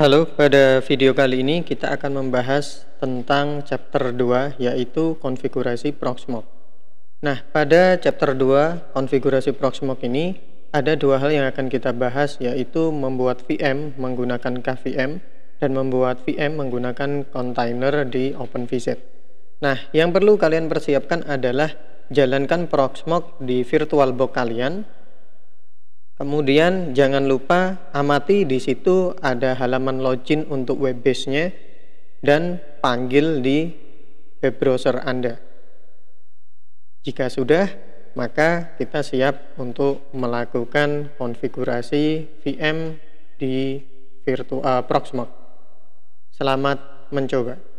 Halo, pada video kali ini kita akan membahas tentang chapter 2 yaitu konfigurasi Proxmox. Nah, pada chapter 2 konfigurasi Proxmox ini ada dua hal yang akan kita bahas yaitu membuat VM menggunakan KVM dan membuat VM menggunakan container di OpenVZ. Nah, yang perlu kalian persiapkan adalah jalankan Proxmox di virtual box kalian Kemudian jangan lupa amati di situ ada halaman login untuk web base-nya dan panggil di web browser Anda. Jika sudah, maka kita siap untuk melakukan konfigurasi VM di virtual Proxmox. Selamat mencoba.